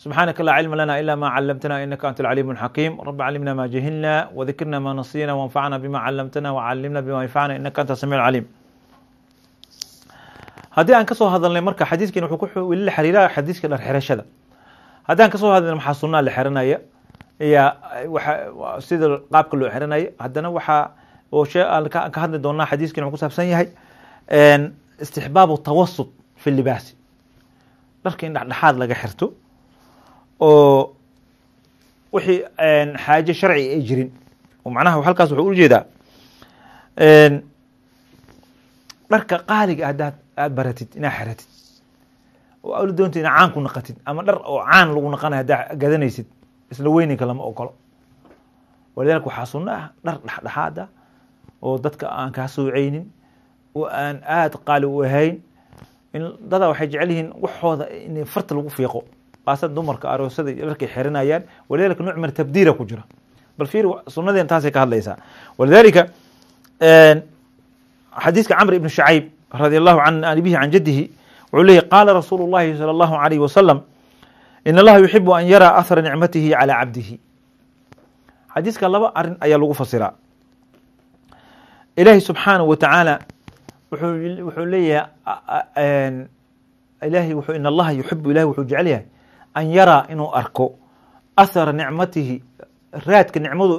سبحانك لا علم لنا إلا ما علمتنا إنك أنت العليم الحكيم رب علمنا ما جهلنا وذكرنا ما نسينا وانفعنا بما علمتنا وعلمنا بما ينفعنا إنك أنت السميع العليم haddii aan ka soo hadalnay marka xadiiskeen wuxuu weli la xiriiraya xadiiska dhar xirashada haddii aan ka soo hadalnay maxaa sunnaa la xiranaya iyo waxa sida qaabka loo xiranayo haddana waxaa oo shay aan ka hadli doonaa xadiiskeen wuxuu ku saabsan yahay istixbaabu tawasut fi libaasi dharka in dhexdhexaad laga xirto oo wixii xaaje sharci ay jirin macnaha halkaas wuxuu ujeedaa dharka qaaliga ah hadaad aad baratid inaad xeratid oo ala doontay inaad caan ku naqatid ama dhar oo caan lagu naqanay haddaa gadanaysid isla weyninka lama ogolo walidaalika waxaa sunno ah dhar dhexdhexaada oo dadka aan kaa soocaynin oo aan aad qaali u ahayn in dada waxay jecel yihiin waxooda in farta lagu fiiqo haasatan dumarka aroosada dharkay xiranayaan walidalika nooc min tabdiila ku jira bal fiir sunadeen taasay ka hadlaysaa walidalika xadiiska camr ibn shacayb radi allahu an abihi can jadihi wuxuu leeyahy qaala rasuulu llahi sala allahu alayh wasalam in allaha yuxibu an yaraa ahara nicmatihi calaa cabdihi xadiiska laba arin ayaa lagu fasiraa ilaahi subxaanahu wa tacaala wuxuu leeyahay ilahay wuxuu in allaha yuxibu ilahi wuxuu jecel yahay an yaraa inuu arko ahara nicmatihi raadka nicmadu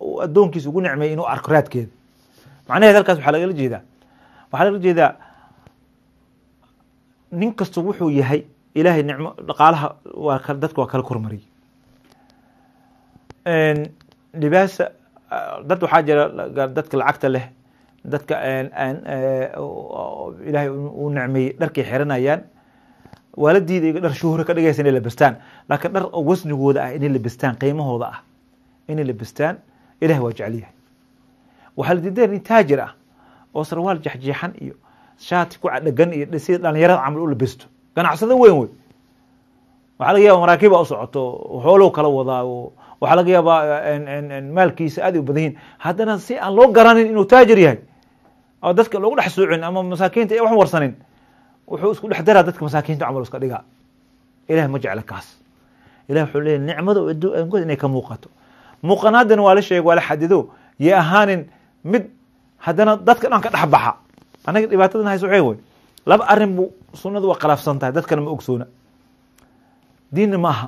uu addoonkiisa ugu nicmeeyey inuu arko raadkeeda macnaheed halkaas waxaa lagala jeedaa waxaa lagala jeedaa nin kasta wuxuu yahay ilaahay nicmo dhaqaalaha waa ka dadka waa kala kormariyey libaasa dad waxaa jira dadka lacagta leh dadka ilahay uu nicmeeyey dharkay xiranayaan waaladiida igo dhar shuhura ka dhigaysa inay labistaan laakiin dhar wasnigooda ah inay labistaan qiimahooda ah inay labistaan ilahi waa jecelyahay waxaa la diideen nin taajir ah oo sarwaal jexjeexan iyo shaati ku cadhagan iyo sida dhalinyarada camal u labisto ganacsada weyn wey waxaa laga yaaba maraakiba u xoolow kala wadaa waxaa laga yaabaa eh, maalkiisa aad ay u badan yihin haddana si aan loo garanin inuu taajir yahay oo dadka loogu dhex suucin ama masaakiinta wax warsanin wuxuu isku dhex daraa dadka masaakiinta camal iska dhigaa ilahay ma jecla kaas ilahi wuxuu leeya nicmada adduunka inay ka muuqato muuqanaadana waa la sheega waa la xadido yay ahaanin mid haddana dadka dhan ka dhex baxa annaga dhibaatadan hays waxay wey laba arrin buu sunnadu waa khilaafsan tahay dadkana ma ogsoona diinna ma aha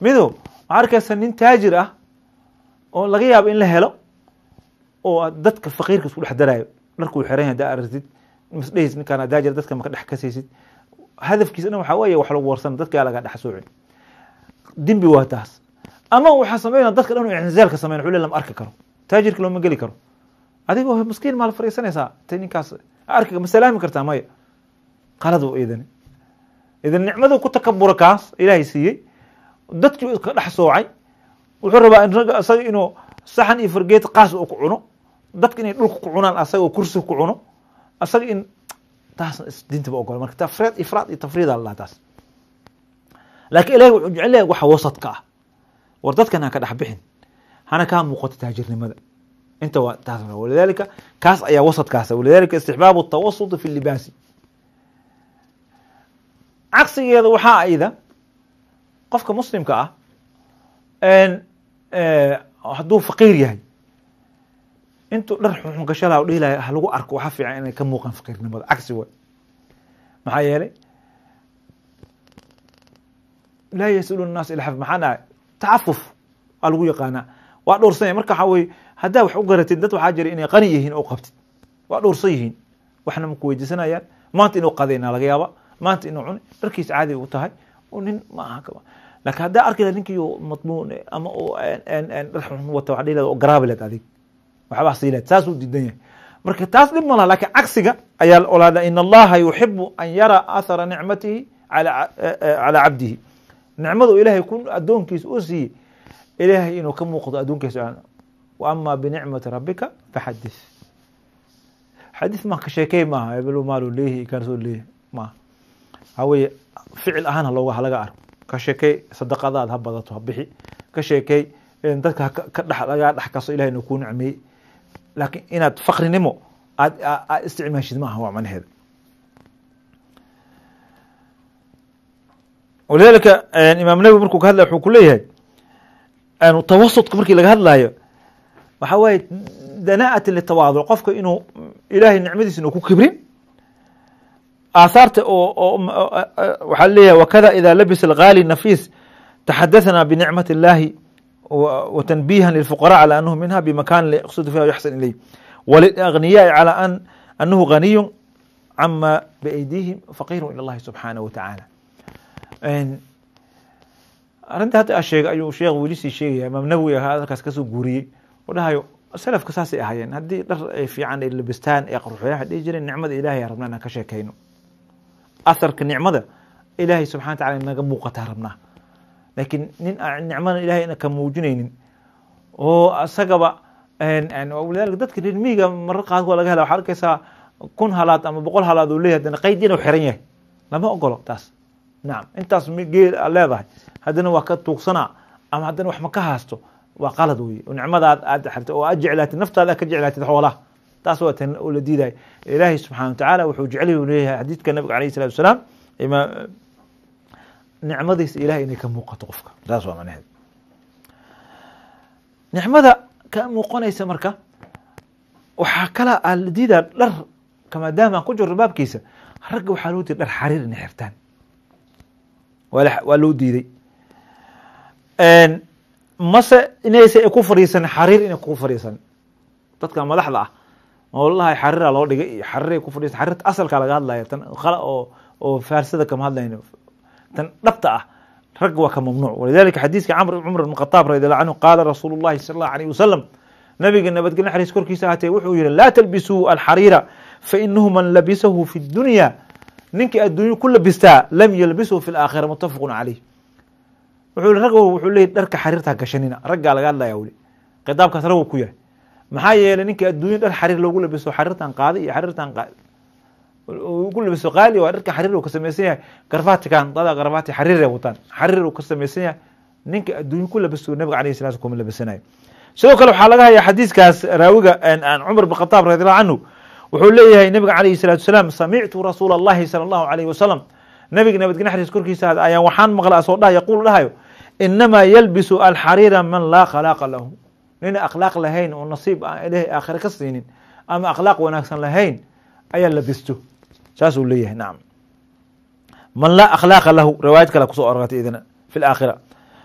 midow waxaa arkaysa nin taajir ah oo laga yaabo in la helo oo dadka faqiirka isku dhex daraayo dharkuu xeran yahay haddaa aragtid masdhehis ninkaan dadka inay dhulka ku cunaan asagoo kursi ku cuno isaga in taasna isdintaba ogol marka tafriid ifraad iyo tafriida la taas laakiin ilahi wuxuu jecel yahay waxa wasadka ah war dadkan ha ka dhex bixin hana kaa muuqato taajirnimada inta waa taas walidaalika kaas ayaa wasadkaasa walidaalika istixbaabu tawasut fi libaasi caqsigeeda waxaa ayda qofka muslimka ah hadduu faqiir yahay intuu dhar xunxun ka shalaa dhihilaya ha lagu arko waxa fiican inay ka muuqaan fakiirnimada cagsi way maxaa yeelay laa yasuulu nnaas ila xaf maxaan ahay tacafuf waa lagu yaqaanaa waa dhowrsanaya marka waxaa weye haddaa wax u garatid dad waxaa jira inay qani yihiin oo qabtid waa dhowrsan yihiin waxna maku weydiisanayaan maanta inuu qadeyna laga yaaba maanta inuu cuni dharkiis caadi u tahay oo nin ma aha laakiin haddaa arki laha ninkii madmuun ama dhar xunxun wata waa dhihi oo garaabi leed adig waxba hasiina saasuu diidan yahay marka taas dhib malaha lakin cagsiga ayaa la olaada in allaha yuxibu an yara ahara nicmatihi calaa e, e, cabdihi nicmadu ilaahay ku addoonkiisa u siiyey ilaahay inuu ka muuqdo addoonkiisa wa ama binicmati rabbika faxadith xadiis ma ka sheekey maaha ebelu maalu leeyahi kaanso leeyahy maaha haweye ficil ahaan halooga halaga arko ka sheekey sadaqadaad ha badato ha bixi ka sheekey dadka ka dhex lagaa dhex kaso ilahay inuu kuu nicmeeyey laakiin inaad fakrinimo aad aad isticmaashid maaha waa macnaheeda walidaalika imaam nawi markuu ka hadlaya wuxuu ku leeyahay tawasutka markii laga hadlaayo waxaa waaye dana'atin litawaaduc qofka inuu ilaahay nicmadiisa inuu ku kibrin aahaarta oo waxaa leeyahay wakada ida labisa algaali nafiis taxadathna binicmat اllaahi وتنبيها للفقراء على أنه منها بمكان لا يقصد فيها ويحسن إليه وللأغنياء على أن أنه غني عما بأيديهم فقير إلى الله سبحانه وتعالى And arinta hadda sheegay ayuu sheekh welisii sheegaya imaam nawowi ahaa halkaas kasoo guuriyey oo dhahayo salafka saasay ahaayeen haddii dhar ay fiican ay labistaan ee qarxuxyaha dhihi jireen nicmada ilaahay aa rabnaa inaan ka sheekayno asarka nicmada ilaahay subxana wa tacala inaga muuqataa rabnaa laakiin nin aan nicmadan ilahay ka muujinaynin oo isagaba walidaalika dadka reer miyiga marar qaad laga hela waxaa arkaysaa kun halaad ama boqol halaad uu leeyahy haddana qayd inuu xiran yahay lama ogolo taas nacam intaas geel leedahay haddana waa ka tuugsanaa ama haddana wax ka haasto waa qalad weye oo nicmadaad aad xirta oo aad jeclaatid naftaada ka jeclaatid xoolaha taas waa tan oo la diidahay ilaahay subxana wa tacaala wuxuu jecel leeyahay xadiidka nabiga alayh isalatu wasalaam imaam nicmadiisa ilahay inay ka muuqato qofka taas waa manaheed nicmada ka muuqanaysa marka waxaa kala aldiida dhar maadaama aan ku jirno baabkiisa ragga waxaa loo diiday dhar xariir inay xirtaan waa loo diiday mase inaysa ku fariisan xariir inay ku fariisan dadka madaxda ah wallahi xariira loo dhigay xariir ay ku fadhiisan xariirta asalka laga hadlaya tan khala oo oo faarsada kama hadlayno tan dhabta ah ragga waa ka mamnuuc walidalika xadiiska camr cumar ibn khataab radiallahu anhu qaala rasuulu llahi sala allahu alayh wasalam nabiga nabadgelya xariis korkiisa ahaatee wuxuu yihi laa talbisuu alxariira fainahu man labisahu fi dunya ninkii adduunyo ku labistaa lam yalbishu fi laakhira muttafaqun caleyh wuxuu rag wuxuu leeyahy dharka xariirtaa gashanina raggaa laga hadlaya weli khitaabkaas raguu ku yahay maxaa yeelay ninkii adduunya dhar xariir loogu labiso xariirtan qaada iyo xariirtan qaada ugu libiso qaali waa dharka xariir ka samaysan yahay garfaatikan dada garfaati xariire wataan xariir ka samaysan yahay ninka adduunye ku labisu nabiga alayh salatu kuma labisanayo sidoo kale waxaa laga hayaa xadiiskaas raawiga cumar bin khataab radi allahu canhu wuxuu leeyahay nabiga alayhi salatu wasalaam samictu rasuula allahi sala allahu alayh wasalam nabiga nabadgena xariis korkiisa ayaan waxaan maqlay asoo dhah yaquulu dhahayo inamaa yalbisu alxariira man laa khalaaqa lahu nin akhlaaq lahayn oo nasiib aan ilaahay aakhire ka siinin ama akhlaaq wanaagsan lahayn ayaa labisto saasuu leeyahay nacam man laa akhlaaqa lahu riwaayad kale kusoo arortay idina fi laakhira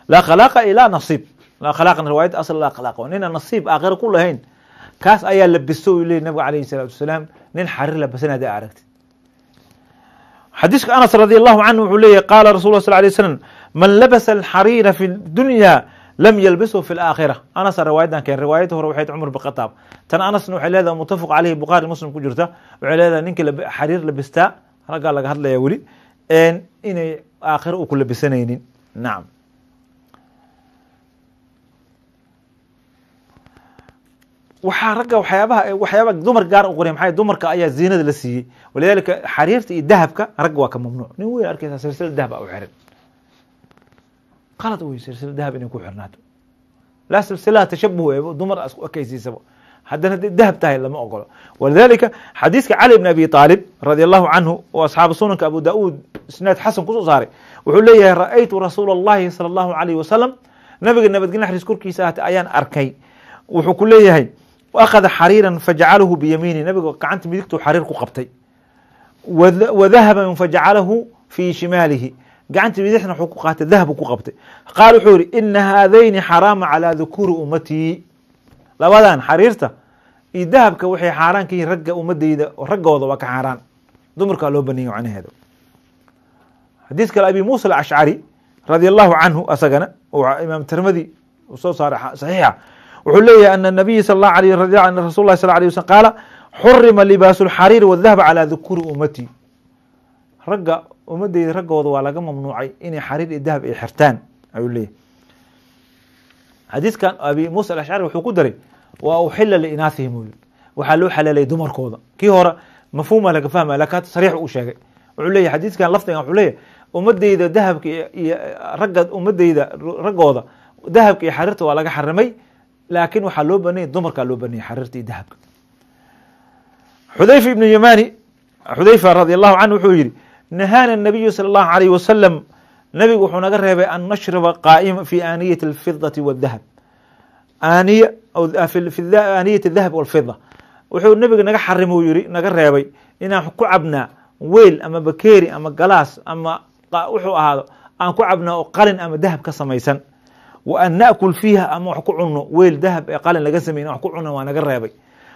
laa khalaaqa ay laa nasiib laa khalaaqa riwaayad asl laa khalaaqa nina nasiib aakhira ku lahayn kaas ayaa labisto u leeyahy nabiga alayhi salaatu wasalaam nin xarir labisan hadda aragtid xadiiska anas radi allahu canhu wuxuu leeyahy qaala rasul sal lay slam man labasa alxariira fi dunya lm ylbishu fi aakhira anas riwaayadan keen riwaayada hore waxayd cumar bkhataab tan anasna waxay leedaha mutafaq caleyhi bukhaari muslim ku jirta waxay leedaha ninkii xariir labistaa raggaa laga hadlaya weli inay aakhira u ku labisanaynin nacam waxaa ragga waxyaabaha waxyaaba dumar gaar u qorya maxay dumarka ayaa ziinada la siiyey walidalika xariirta iyo dahabka ragga waa ka mamnuuc nin weyn arkeysa silsila dahab a ah u xiran qalad wey silsila dahab inay ku xirnaato laa silsilaa tashabuh weebo dumar isku ekaysiisaba haddana hadday dahab tahay lama ogolo walidalika xadiiska cali bn abi aalib radia allahu canhu oo asxaabu sunanka abu daud isnaad xasan kusoo saaray wuxuu leeyahay ra'aytu rasuula allahi sala allahu alayh wasalam nabiga nabadgenya xariis korkiisa aata ayaan arkay wuxuu ku leeyahay akhada xariiran fajacalahu biyamiini nabiga gacanta midigtuu xariir ku qabtay wa dahaba fajacalahu fii shimaalihi gacantii bidixna wxuu ku qaatay dahab ku qabtay qaal wuxuu yihi ina haadayni xaraama calaa dukuuri ummatii labadan xariirta iyo dahabka waxay xaaraan ka yihin ragga ummadeyda raggooda waa ka xaaraan dumarkaa loo baniyay macnaheedu xadiis kale abi muusa alashcari radia allahu canhu asagana imaam tirmadi soo saaray saxiixa wuxuu leeyahay ana nabiy sal la alay rasul lah sal lay sl qaala xurima libaasu lxariir wadahab calaa dukuuri ummati ragga umadeyda raggooda waa laga mamnuucay inay xariir iyo dahab ay xirtaan ayuu leeyahy xadiiskan abi muusa alashcari wuxuu ku daray waa uxila liinaasihim wy waxaa loo xaleelaya dumarkooda kii hore mafhuuma laga fahmaya lakin hata sariix u sheegay wuxuu leeyahy xadiiskan lafdigan wuxuu leeyahy umadeyda dahabka iyo ragga umadeyda raggooda dahabka iyo xariirta waa laga xarimay laakin waxaa loo banayay dumarkaa loo banayay xariirta iyo dahabka xudayfa ibnu yamani xudayfa radi allahu canhu wuxuu yidhi nahaana nabiyu sala allahu alayh wasalam nabigu wuxuu naga reebay an nashriba qaa'ima fi aaniyati alfidati wadahab aaniy aaniyat adahab walfida wuxuu nabiga naga xarim uu yiri naga reebay inaan ku cabnaa weel ama bakeeri ama galaas ama wuxuu ahaado aan ku cabnaa oo qalin ama dahab ka samaysan wa an naakul fiiha ama wax ku cunno weel dahab ee qalin laga samey wax ku cunno waa naga reebay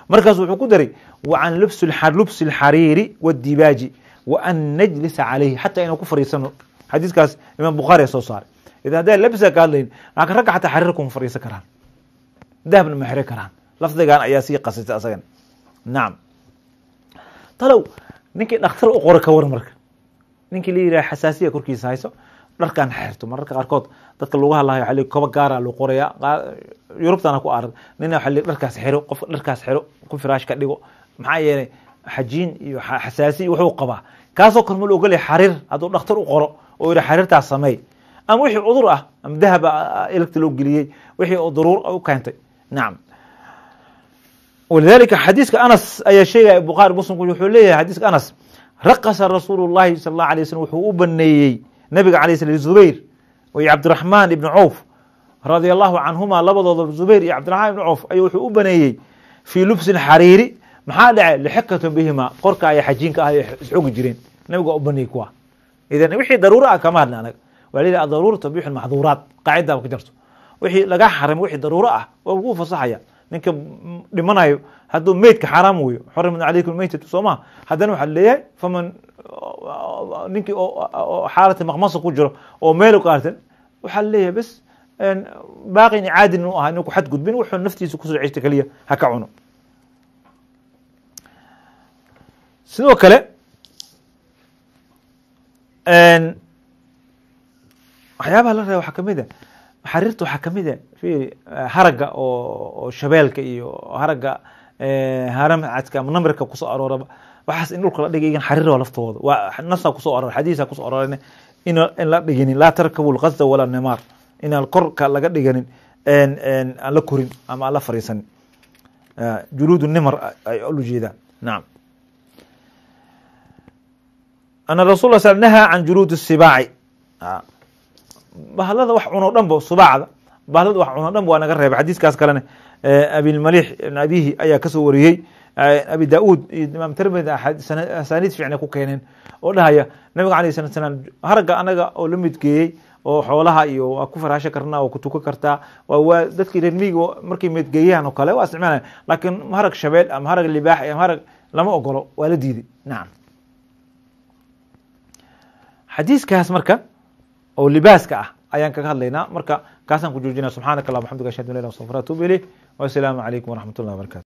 markaas wuxuu ku daray wa can lubsi lubsi alxariiri wadibaaji wa an najlisa calayhi xataa inaan ku fariisano xadiiskaas imaam bukhaariya soo saaray idan haddaa labisa ka hadlayn laakiin ragga xataa xariirka uma fariisan karaan dahabna ma xiri karaan lafdigan ayaa sii qasisay asagan nacam talow ninkii dhakhtar u qora ka war marka ninkii la yidhaha xasaasiya korkiisa hayso dharkan xirto mararka qaarkood dadka lagu hadlahayo waa koba gaara lagu qoraya yurubtana ku arag nina waa dharkaas xiro qof dharkaas xiro ku firaash dhigo maxaa yeelay xajiin iyo xasaasi wuxuu qabaa kaasoo kale ma la ogolay xariir hadduu dhakhtar u qoro oo yihi xariirtaa sameey ama wixii cudur ah ama dahab ah, ah, elagta loo geliyey wixii oo daruur ah u keentay nacam walidalika xadiiska anas ayaa sheegaya bukhaari muslim wuxuu leeyahay xadiiska anas raqasa rasuulu llahi sala allahu alay slam wuxuu u baneeyey nabiga alay sl zubayr iyo cabdiraxmaan ibni cawf radia allahu canhuma labadooda zubayr iyo cabdiraxmaan ibni cawf ayuu wuxuu u baneeyey fii lubsin xariiri maxaa dhace lixiqatun bihima qorka aya xajiinka ah isxogi jireen nabiga ubaniyey kuwa idan wixii daruura ah kama hadla anaga waalida adaruura tabixu maxduuraat qaacidaba ku jirto wixii laga xarimo wixii daruuro ah waa lagu fasaxaya ninka dhimanayo hadduu meydka xaaraam weeyo xurimat calaykum meytat soo maha haddana waxaa leeyahay faman ninkii xaalata maqmasa ku jiro oo meel qaartan waxaa leeyahay bes baaqin icaadin inuu ahaa inuu ku xadgudbin wuxuu naftiisa kusoo ceshta keliya ha ka cuno sidoo kale waxyaabaha la raba waxaa kamid a maxarirta waxaa kamid a eh, haragga oo shabeelka iyo haragga eh, haramcadka ama nambarka kusoo arooraba waxaas in dhulka la dhigay xariroo laftooda waa nasaa kusoo aroor xadiisaa kusoo arooran in in la dhiginin laa tarkabu lkazda walaa nimaar inaan korka laga dhiganin aan la korin ama aan la fariisanin eh, juluudu nimar ay ula jeedaan nacam ana rasul sl nahaa can juluud sibaaci bahlada wax cuno dhan bo subaacda bahlada wax cuno dhan waa naga reebay xadiiskaas kalene abilmalix ibn abihi ayaa kasoo wariyey abi da iyo imaam tirmidi asaaniid fiicnay ku keeneen oo dhahaya nabiga alay salat slaam haragga anaga oo la midgeeyey oo xoolaha iyo waa ku faraasho karnaa waa kutukan kartaa waa dadki reer miyiga markay meedgeeyaan oo kale waa isticmaalaya laakiin harag shabeel ama harag libaax ama harag lama ogolo waa la diiday nacam xadiiskaas marka oo libaaska ah ayaan kaga hadlaynaa marka kaasaan ku joojinaa subxaanaka allah waxamduka ashhadu an la ilah astaghfir atubu ilayh wasalaamu calaykum waraxmat wabarakatu